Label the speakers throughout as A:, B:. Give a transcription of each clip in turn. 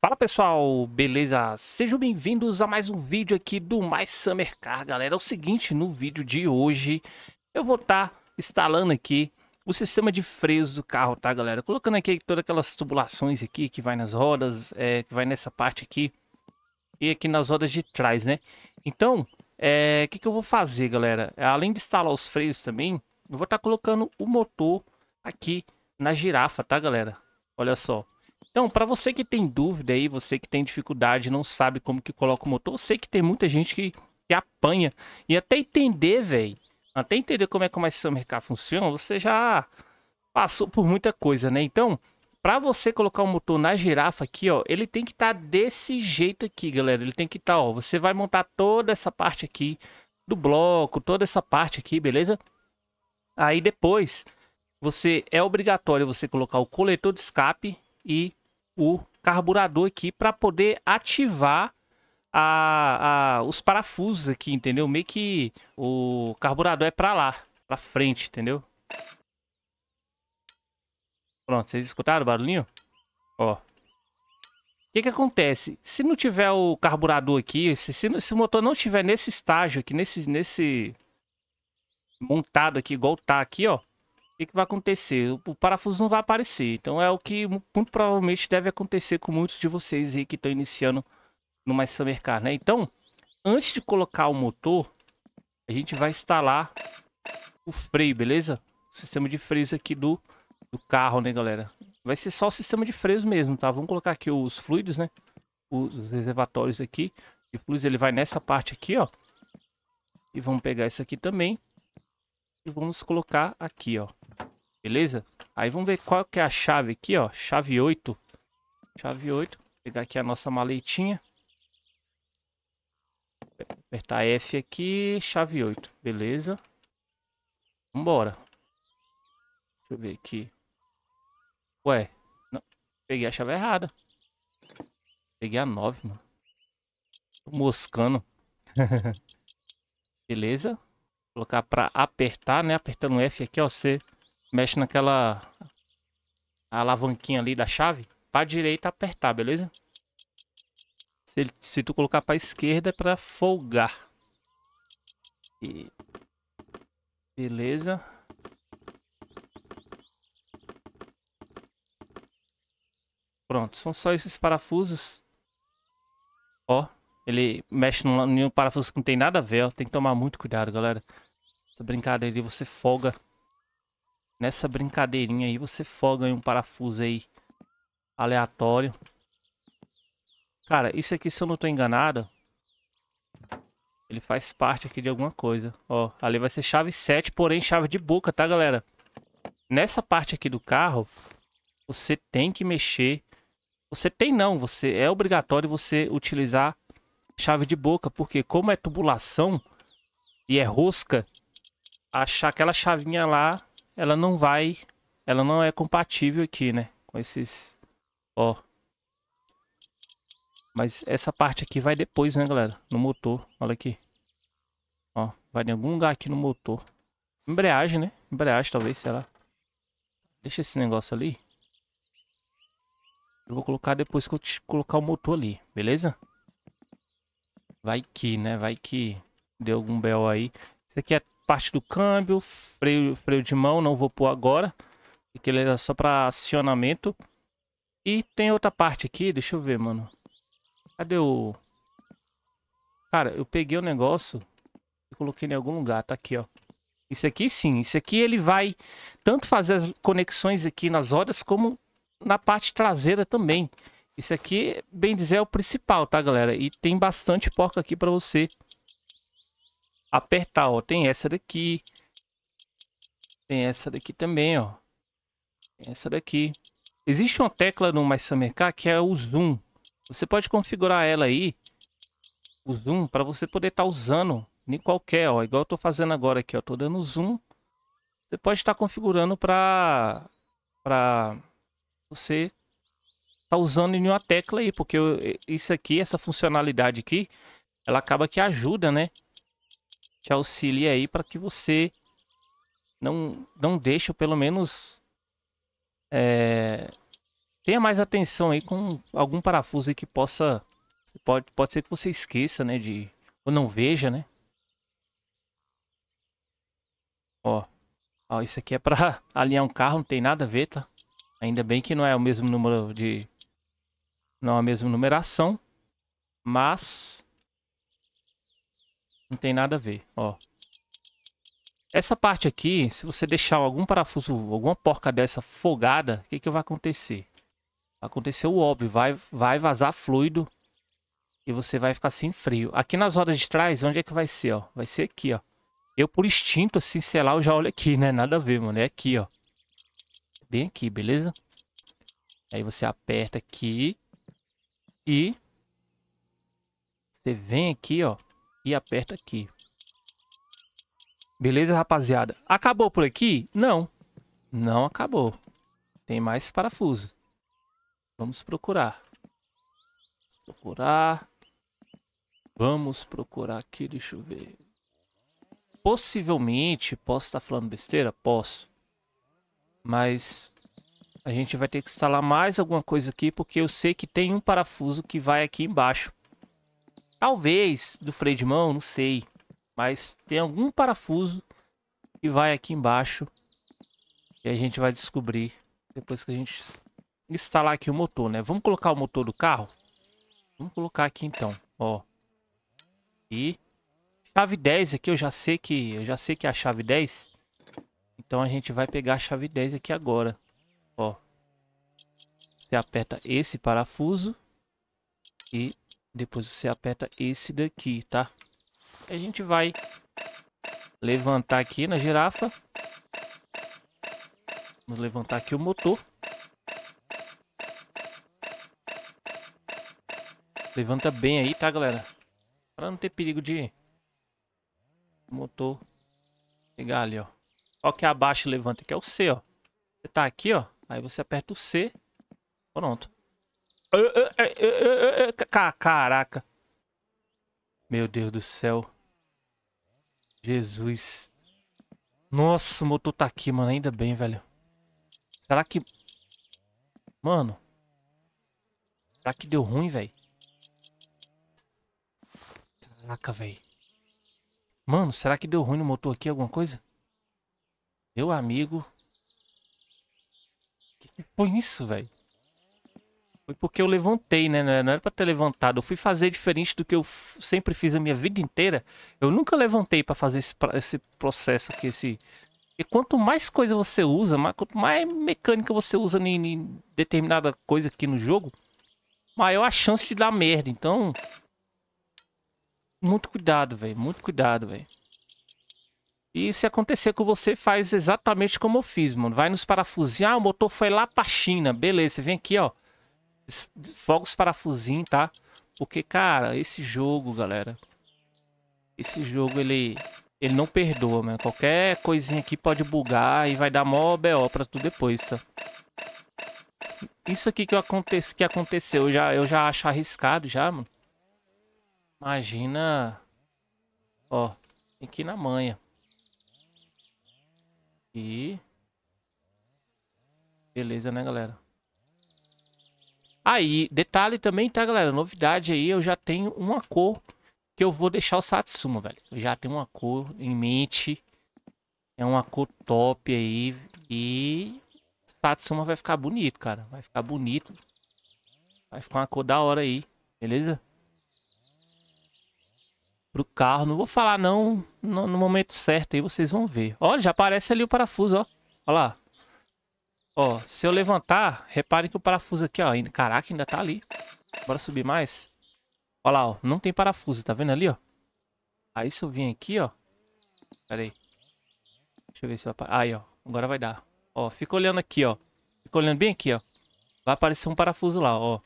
A: Fala pessoal, beleza? Sejam bem-vindos a mais um vídeo aqui do Mais Summer Car, galera. É o seguinte, no vídeo de hoje eu vou estar tá instalando aqui o sistema de freios do carro, tá galera? Colocando aqui todas aquelas tubulações aqui que vai nas rodas, é, que vai nessa parte aqui e aqui nas rodas de trás, né? Então, o é, que, que eu vou fazer, galera? Além de instalar os freios também, eu vou estar tá colocando o motor aqui na girafa, tá galera? Olha só. Então, para você que tem dúvida aí, você que tem dificuldade, não sabe como que coloca o motor, eu sei que tem muita gente que, que apanha. E até entender, velho, até entender como é que o Summer funciona, você já passou por muita coisa, né? Então, para você colocar o motor na girafa aqui, ó, ele tem que estar tá desse jeito aqui, galera. Ele tem que estar, tá, ó, você vai montar toda essa parte aqui do bloco, toda essa parte aqui, beleza? Aí depois, você é obrigatório você colocar o coletor de escape e o carburador aqui para poder ativar a, a, os parafusos aqui, entendeu? Meio que o carburador é para lá, para frente, entendeu? Pronto, vocês escutaram o barulhinho? Ó. O que que acontece? Se não tiver o carburador aqui, se, se, se o motor não tiver nesse estágio aqui, nesse, nesse montado aqui, igual tá aqui, ó que, que vai acontecer? O, parafuso não vai aparecer. Então é o que muito provavelmente deve acontecer com muitos de vocês aí que estão iniciando no mais Summer Car, né? Então, antes de colocar o motor, a gente vai instalar o freio, beleza? O sistema de freios aqui do, do carro, né, galera? Vai ser só o sistema de freios mesmo, tá? Vamos colocar aqui os fluidos, né? Os, os reservatórios aqui. De fluidos ele vai nessa parte aqui, ó. E vamos pegar isso aqui também e vamos colocar aqui, ó. Beleza? Aí vamos ver qual que é a chave aqui, ó. Chave 8. Chave 8. Vou pegar aqui a nossa maletinha. Apertar F aqui, chave 8. Beleza. Vambora. Deixa eu ver aqui. Ué, não. Peguei a chave errada. Peguei a 9, mano. Tô moscando. Beleza. Colocar para apertar, né? Apertando F aqui, ó. Você mexe naquela alavanquinha ali da chave. Para direita apertar, beleza? Se, se tu colocar para esquerda é para folgar. E... Beleza. Pronto, são só esses parafusos. Ó, ele mexe no parafuso que não tem nada a ver, ó. Tem que tomar muito cuidado, galera. Essa brincadeira aí você folga. Nessa brincadeirinha aí você folga em um parafuso aí aleatório. Cara, isso aqui se eu não tô enganado, ele faz parte aqui de alguma coisa. Ó, ali vai ser chave 7, porém chave de boca, tá galera? Nessa parte aqui do carro, você tem que mexer. Você tem não, você é obrigatório você utilizar chave de boca, porque como é tubulação e é rosca, achar aquela chavinha lá, ela não vai, ela não é compatível aqui, né? Com esses, ó. Mas essa parte aqui vai depois, né, galera? No motor, olha aqui. Ó, vai em algum lugar aqui no motor. Embreagem, né? Embreagem, talvez, sei lá. Deixa esse negócio ali. Eu vou colocar depois que eu colocar o motor ali, beleza? Vai que, né? Vai que deu algum belo aí. Isso aqui é parte do câmbio, freio, freio de mão, não vou pôr agora, porque ele é só para acionamento. E tem outra parte aqui, deixa eu ver, mano. Cadê o... Cara, eu peguei o negócio e coloquei em algum lugar, tá aqui, ó. Isso aqui sim, isso aqui ele vai tanto fazer as conexões aqui nas rodas como na parte traseira também. Isso aqui, bem dizer, é o principal, tá, galera? E tem bastante porca aqui para você apertar, ó. Tem essa daqui. Tem essa daqui também, ó. Tem essa daqui. Existe uma tecla no MySummerK que é o zoom. Você pode configurar ela aí, o zoom, para você poder estar tá usando em qualquer, ó. Igual eu tô fazendo agora aqui, ó. Tô dando zoom. Você pode estar tá configurando para para você tá usando em uma tecla aí, porque isso aqui, essa funcionalidade aqui, ela acaba que ajuda, né? te auxilie aí para que você não, não deixe, ou pelo menos é, tenha mais atenção aí com algum parafuso que possa. Pode, pode ser que você esqueça, né? De, ou não veja, né? Ó. Ó, isso aqui é para alinhar um carro, não tem nada a ver, tá? Ainda bem que não é o mesmo número de... Não é a mesma numeração. Mas... Não tem nada a ver, ó. Essa parte aqui, se você deixar algum parafuso, alguma porca dessa folgada, o que, que vai acontecer? Vai acontecer o óbvio, vai, vai vazar fluido e você vai ficar sem freio. Aqui nas rodas de trás, onde é que vai ser, ó? Vai ser aqui, ó. Eu, por instinto, assim, sei lá, eu já olho aqui, né? Nada a ver, mano. É aqui, ó. Bem aqui, beleza? Aí você aperta aqui e... Você vem aqui, ó e aperta aqui. Beleza, rapaziada? Acabou por aqui? Não. Não acabou. Tem mais parafuso. Vamos procurar. Procurar. Vamos procurar aqui, deixa eu ver. Possivelmente, posso estar falando besteira? Posso. Mas a gente vai ter que instalar mais alguma coisa aqui, porque eu sei que tem um parafuso que vai aqui embaixo. Talvez do freio de mão, não sei. Mas tem algum parafuso que vai aqui embaixo. E a gente vai descobrir depois que a gente instalar aqui o motor, né? Vamos colocar o motor do carro? Vamos colocar aqui então, ó. E chave 10 aqui, eu já sei que eu já sei que é a chave 10. Então a gente vai pegar a chave 10 aqui agora, ó. Você aperta esse parafuso e depois você aperta esse daqui, tá? A gente vai levantar aqui na girafa. Vamos levantar aqui o motor. Levanta bem aí, tá, galera? Pra não ter perigo de motor pegar ali, ó. Qual que é abaixo levanta? Que é o C, ó. Você tá aqui, ó. Aí você aperta o C. Pronto. Caraca. Meu Deus do céu. Jesus. Nossa, o motor tá aqui, mano. Ainda bem, velho. Será que... Mano. Será que deu ruim, velho? Caraca, velho. Mano, será que deu ruim no motor aqui alguma coisa? Meu amigo. Que que foi isso, velho? Foi porque eu levantei, né? Não é, era para ter levantado. Eu fui fazer diferente do que eu sempre fiz a minha vida inteira. Eu nunca levantei para fazer esse, esse processo aqui, esse e quanto mais coisa você usa, mais, quanto mais mecânica você usa em, em, determinada coisa aqui no jogo, maior a chance de dar merda. Então, muito cuidado, velho. Muito cuidado, velho. E se acontecer com você, faz exatamente como eu fiz, mano. Vai nos parafusinhar, ah, o motor foi lá pra China. Beleza, você vem aqui, ó. Foga os parafusinhos, tá? Porque, cara, esse jogo, galera... Esse jogo, ele... Ele não perdoa, mano. Qualquer coisinha aqui pode bugar e vai dar mó BO pra tu depois, Isso aqui que, aconte... que aconteceu, eu já, eu já acho arriscado já, mano. Imagina... Ó, tem que ir na manha. E... Beleza, né, galera? Aí, ah, detalhe também, tá, galera? Novidade aí, eu já tenho uma cor que eu vou deixar o Satsuma, velho. Eu já tenho uma cor em mente. É uma cor top aí. E Satsuma vai ficar bonito, cara. Vai ficar bonito. Vai ficar uma cor da hora aí. Beleza? Pro carro. Não vou falar não no, no momento certo aí. Vocês vão ver. Olha, já aparece ali o parafuso, ó. Olha lá. Ó, se eu levantar, reparem que o parafuso aqui, ó. caraca, ainda tá ali. Bora subir mais. Ó lá, ó. Não tem parafuso, tá vendo ali, ó? Aí se eu vim aqui, ó. Pera aí. Deixa eu ver se vai... Aí, ó. Agora vai dar. Ó, fica olhando aqui, ó. Fica olhando bem aqui, ó. Vai aparecer um parafuso lá, ó.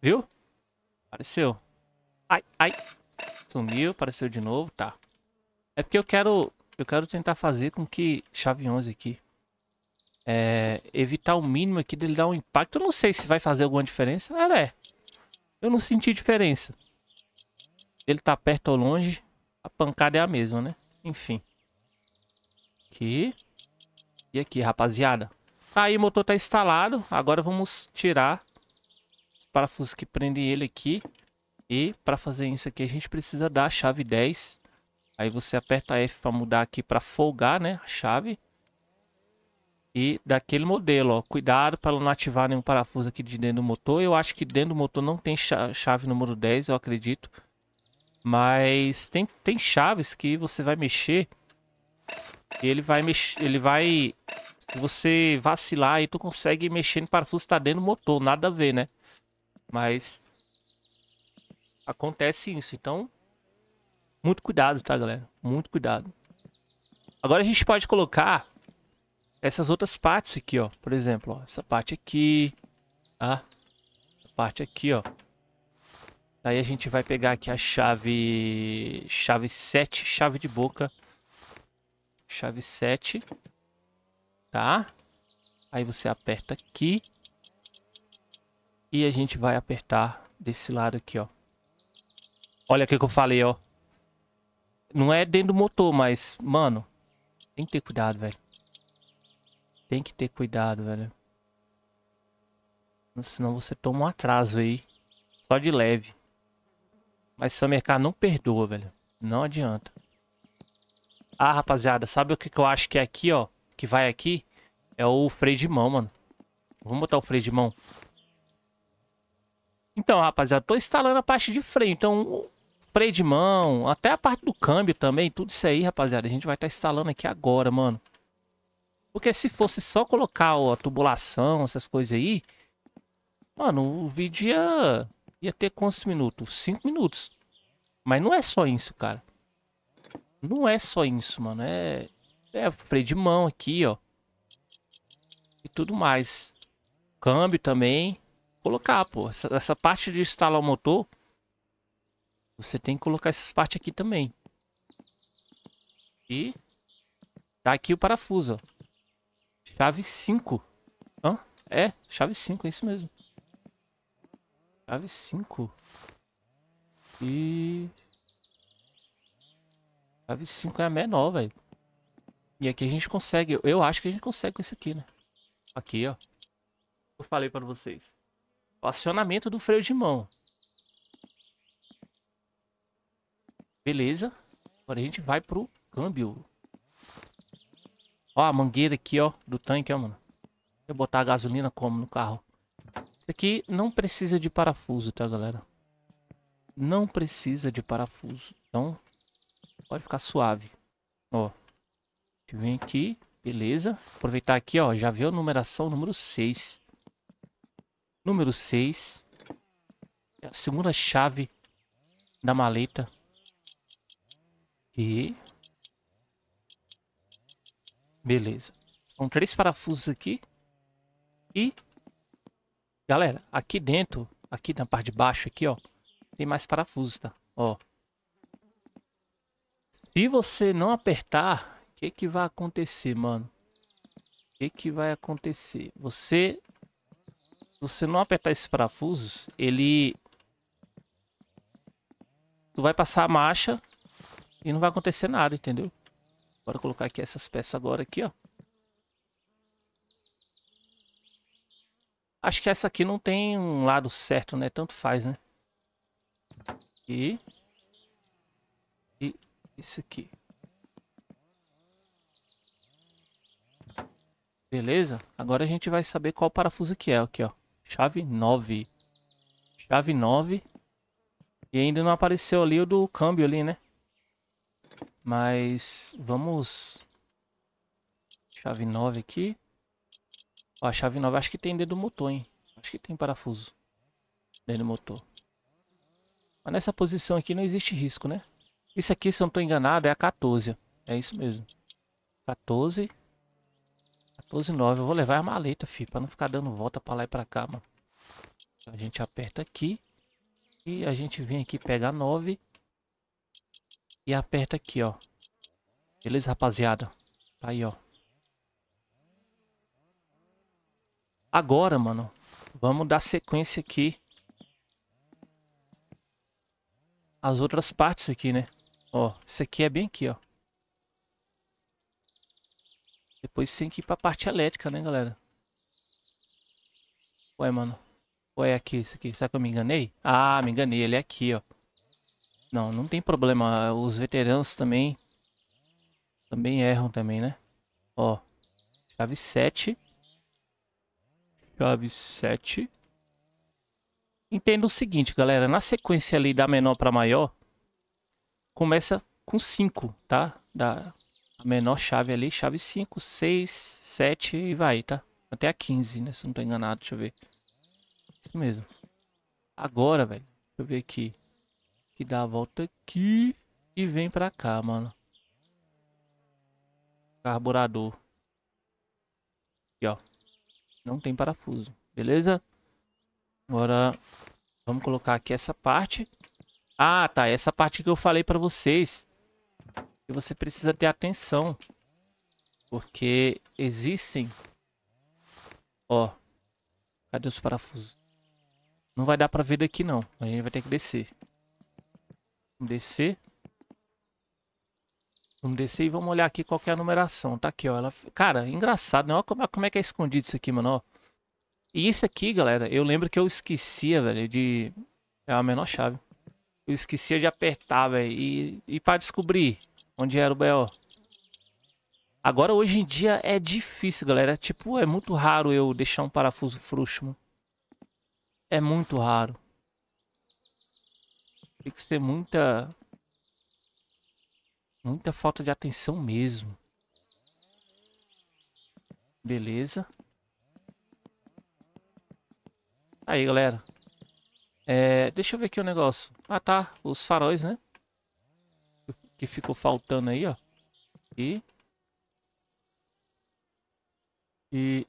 A: Viu? Apareceu. Ai, ai. Sumiu, apareceu de novo, tá. É porque eu quero... Eu quero tentar fazer com que... Chave 11 aqui é, evitar o mínimo aqui dele dar um impacto. Eu não sei se vai fazer alguma diferença. Ela é. Eu não senti diferença. Ele tá perto ou longe. A pancada é a mesma, né? Enfim. Aqui. E aqui, rapaziada. Aí o motor tá instalado. Agora vamos tirar os parafusos que prendem ele aqui. E para fazer isso aqui a gente precisa da chave 10. Aí você aperta F para mudar aqui para folgar, né? A chave e daquele modelo. Ó. Cuidado para não ativar nenhum parafuso aqui de dentro do motor. Eu acho que dentro do motor não tem chave número 10, eu acredito. Mas tem, tem chaves que você vai mexer. Ele vai mexer. Ele vai. Se você vacilar e tu consegue mexer no parafuso que tá dentro do motor. Nada a ver, né? Mas. Acontece isso. Então. Muito cuidado, tá, galera? Muito cuidado. Agora a gente pode colocar essas outras partes aqui, ó. Por exemplo, ó, essa parte aqui. Tá? essa parte aqui, ó. Aí a gente vai pegar aqui a chave... Chave 7, chave de boca. Chave 7. Tá? Aí você aperta aqui. E a gente vai apertar desse lado aqui, ó. Olha o que eu falei, ó. Não é dentro do motor, mas, mano... Tem que ter cuidado, velho. Tem que ter cuidado, velho. Senão você toma um atraso aí. Só de leve. Mas Summer mercado não perdoa, velho. Não adianta. Ah, rapaziada, sabe o que, que eu acho que é aqui, ó? Que vai aqui? É o freio de mão, mano. Vamos botar o freio de mão. Então, rapaziada, tô instalando a parte de freio. Então, freio de mão, até a parte do câmbio também, tudo isso aí, rapaziada. A gente vai estar tá instalando aqui agora, mano. Porque se fosse só colocar a tubulação, essas coisas aí, mano, o vídeo ia, ia ter quantos minutos? Cinco minutos. Mas não é só isso, cara. Não é só isso, mano. É, é freio de mão aqui, ó. E tudo mais. Câmbio também. Colocar, pô. Essa, essa parte de instalar o motor, você tem que colocar essas partes aqui também. E tá aqui o parafuso, ó. Chave 5. Hã? É, chave 5, é isso mesmo. Chave 5. E... Chave 5 é a menor, velho. E aqui a gente consegue. Eu acho que a gente consegue com isso aqui, né? Aqui, ó. Eu falei pra vocês. O acionamento do freio de mão. Beleza. Agora a gente vai pro câmbio. Ó, a mangueira aqui, ó, do tanque, ó, mano. Eu botar a gasolina como no carro. Isso aqui não precisa de parafuso, tá, galera? Não precisa de parafuso. Então, pode ficar suave. Ó. a gente vem aqui. Beleza. Aproveitar aqui, ó. Já viu a numeração número 6. Número 6. É a segunda chave da maleta. E Beleza. São três parafusos aqui. E... Galera, aqui dentro, aqui na parte de baixo aqui, ó. Tem mais parafusos, tá? Ó. Se você não apertar, o que que vai acontecer, mano? O que que vai acontecer? Você... Se você não apertar esses parafusos, ele... Tu vai passar a marcha e não vai acontecer nada, entendeu? Bora colocar aqui essas peças agora aqui, ó. Acho que essa aqui não tem um lado certo, né? Tanto faz, né? E... E isso aqui. Beleza? Agora a gente vai saber qual parafuso que é aqui, ó. Chave 9. Chave 9. E ainda não apareceu ali o do câmbio ali, né? Mas vamos... Chave 9 aqui. Ó, a chave 9 acho que tem dentro do motor, hein? Acho que tem parafuso. dentro do motor. Mas nessa posição aqui não existe risco, né? Isso aqui, se eu não estou enganado, é a 14. É isso mesmo. 14. 14, 9. Eu vou levar a maleta, fi. Pra não ficar dando volta pra lá e pra cá, mano. A gente aperta aqui. E a gente vem aqui, pega a 9. E aperta aqui, ó. Beleza, rapaziada? Tá aí, ó. Agora, mano, vamos dar sequência aqui. As outras partes aqui, né? Ó, isso aqui é bem aqui, ó. Depois tem que ir pra parte elétrica, né, galera? Ué, mano. Ou é aqui, isso aqui? Será que eu me enganei? Ah, me enganei. Ele é aqui, ó. Não, não tem problema. Os veteranos também... Também erram também, né? Ó. Chave 7. Chave 7. Entenda o seguinte, galera. Na sequência ali da menor pra maior, começa com 5, tá? Da menor chave ali, chave 5, 6, 7 e vai, tá? Até a 15, né? Se não tô enganado, deixa eu ver. Isso mesmo. Agora, velho. Deixa eu ver aqui que dá a volta aqui e vem pra cá, mano. Carburador. Aqui, ó. Não tem parafuso, beleza? Agora, vamos colocar aqui essa parte. Ah, tá. Essa parte que eu falei pra vocês. Que você precisa ter atenção. Porque existem... Ó. Cadê os parafusos? Não vai dar pra ver daqui, não. A gente vai ter que descer. Vamos descer. Vamos descer e vamos olhar aqui qual é a numeração. Tá aqui, ó. Ela... Cara, engraçado, né? Olha como, como é que é escondido isso aqui, mano, ó. E isso aqui, galera, eu lembro que eu esquecia, velho, de... É a menor chave. Eu esquecia de apertar, velho. E, e pra descobrir onde era o B.O. Agora, hoje em dia, é difícil, galera. Tipo, é muito raro eu deixar um parafuso frouxo, mano. É muito raro. Tem que ser é muita... Muita falta de atenção mesmo. Beleza. Aí, galera. É, deixa eu ver aqui o um negócio. Ah, tá. Os faróis, né? Que ficou faltando aí, ó. E... E...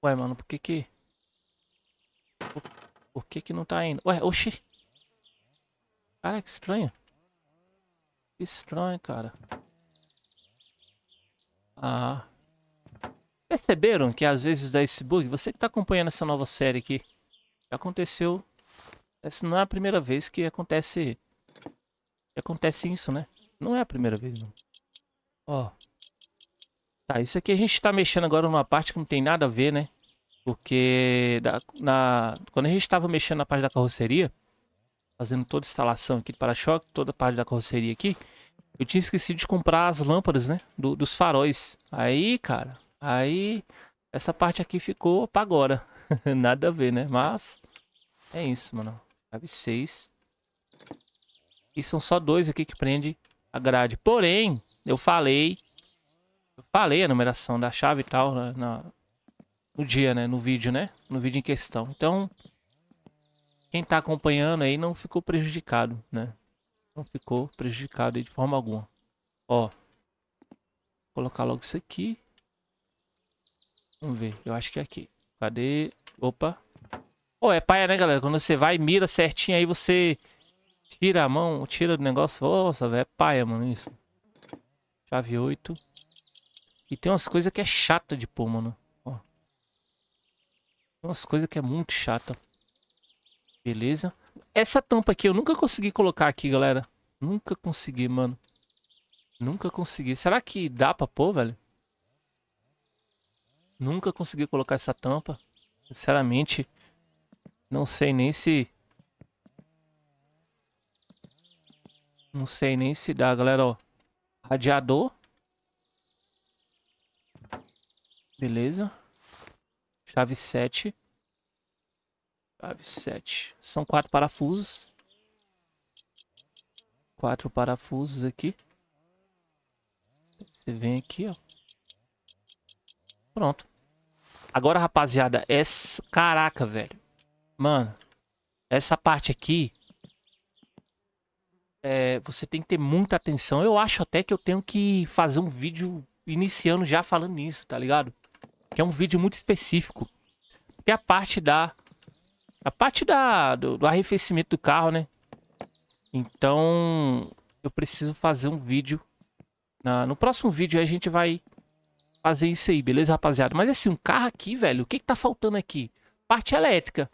A: Ué, mano, por que que... Por que que não tá indo? Ué, oxi. Cara, que estranho. Que estranho, cara. Ah. Perceberam que às vezes dá esse bug? Você que tá acompanhando essa nova série aqui. Aconteceu... Essa não é a primeira vez que acontece... Que acontece isso, né? Não é a primeira vez, não. Ó. Tá, isso aqui a gente tá mexendo agora numa parte que não tem nada a ver, né? Porque da, na, quando a gente estava mexendo na parte da carroceria, fazendo toda a instalação aqui do para-choque, toda a parte da carroceria aqui, eu tinha esquecido de comprar as lâmpadas, né? Do, dos faróis. Aí, cara, aí essa parte aqui ficou pra agora. Nada a ver, né? Mas é isso, mano. chave seis. E são só dois aqui que prende a grade. Porém, eu falei... Eu falei a numeração da chave e tal né, na no dia, né? No vídeo, né? No vídeo em questão. Então, quem tá acompanhando aí não ficou prejudicado, né? Não ficou prejudicado de forma alguma. Ó. Colocar logo isso aqui. Vamos ver. Eu acho que é aqui. Cadê? Opa. Pô, é paia, né, galera? Quando você vai mira certinho, aí você tira a mão, tira do negócio. Nossa, velho, é paia, mano, isso. Chave 8. E tem umas coisas que é chata de pôr, mano umas coisas que é muito chata. Beleza. Essa tampa aqui eu nunca consegui colocar aqui, galera. Nunca consegui, mano. Nunca consegui. Será que dá pra pôr, velho? Nunca consegui colocar essa tampa. Sinceramente, não sei nem se... Não sei nem se dá, galera, ó. Radiador. Beleza. Chave 7. Chave 7. São quatro parafusos. Quatro parafusos aqui. Você vem aqui, ó. Pronto. Agora, rapaziada, essa... Caraca, velho. Mano, essa parte aqui... É, você tem que ter muita atenção. Eu acho até que eu tenho que fazer um vídeo iniciando já falando nisso, tá ligado? que é um vídeo muito específico, que é a parte da a parte da do, do arrefecimento do carro, né? Então, eu preciso fazer um vídeo na, no próximo vídeo a gente vai fazer isso aí, beleza, rapaziada? Mas assim, um carro aqui, velho, o que que tá faltando aqui? Parte elétrica.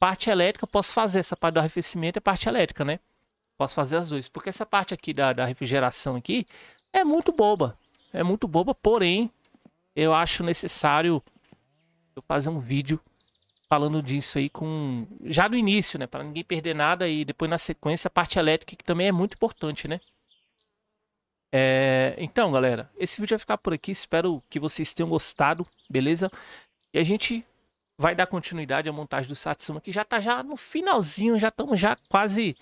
A: Parte elétrica, posso fazer essa parte do arrefecimento é parte elétrica, né? Posso fazer as duas, porque essa parte aqui da, da refrigeração aqui é muito boba. É muito boba, porém, eu acho necessário eu fazer um vídeo falando disso aí com já no início, né, para ninguém perder nada e depois na sequência a parte elétrica que também é muito importante, né? É... então, galera, esse vídeo vai ficar por aqui. Espero que vocês tenham gostado, beleza? E a gente vai dar continuidade à montagem do Satsuma, que já tá já no finalzinho, já estamos já quase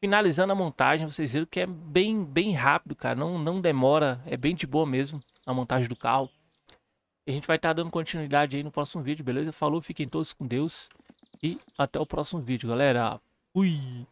A: finalizando a montagem. Vocês viram que é bem bem rápido, cara. Não não demora, é bem de boa mesmo a montagem do carro. E a gente vai estar tá dando continuidade aí no próximo vídeo, beleza? Falou, fiquem todos com Deus. E até o próximo vídeo, galera. Fui!